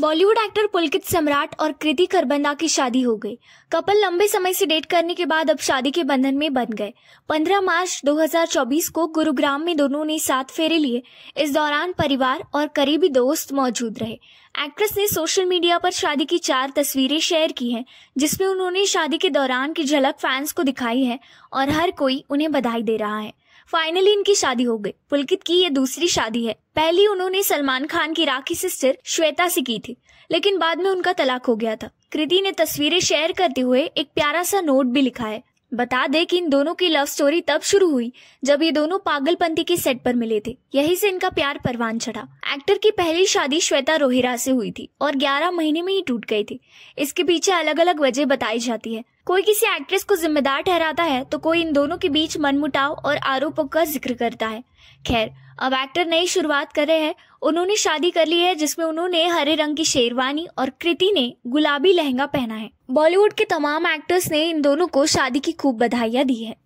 Bollywood actor पुलकित सम्राट और कृति करबंदा की शादी हो गई कपल लंबे समय से डेट करने के बाद अब शादी के बंधन में बन गए 15 मार्च 2024 को गुरुग्राम में दोनों ने सात फेरे लिए इस दौरान परिवार और करीबी दोस्त मौजूद रहे एक्ट्रेस ने सोशल मीडिया पर शादी की चार तस्वीरें शेयर की हैं जिसमें उन्होंने शादी के दौरान की झलक फैंस को दिखाई है और हर कोई उन्हें बधाई दे रहा है फाइनली इनकी शादी हो गई पुलकित की ये दूसरी शादी है पहली उन्होंने सलमान खान की राखी सिस्टर श्वेता से की थी लेकिन बाद में उनका तलाक हो गया था कृति ने तस्वीरें शेयर करते हुए एक प्यारा सा नोट भी लिखा है बता दे कि इन दोनों की लव स्टोरी तब शुरू हुई जब ये दोनों पागलपंती के सेट पर मिले थे यहीं से इनका प्यार परवान चढ़ा एक्टर की पहली शादी श्वेता रोहिरा से हुई थी और 11 महीने में ही टूट गई थी इसके पीछे अलग अलग वजह बताई जाती है कोई किसी एक्ट्रेस को जिम्मेदार ठहराता है तो कोई इन दोनों के बीच मनमुटाव और आरोपों का जिक्र करता है खैर अब एक्टर नई शुरुआत कर रहे हैं उन्होंने शादी कर ली है जिसमें उन्होंने हरे रंग की शेरवानी और कृति ने गुलाबी लहंगा पहना है बॉलीवुड के तमाम एक्टर्स ने इन दोनों को शादी की खूब बधाइयाँ दी है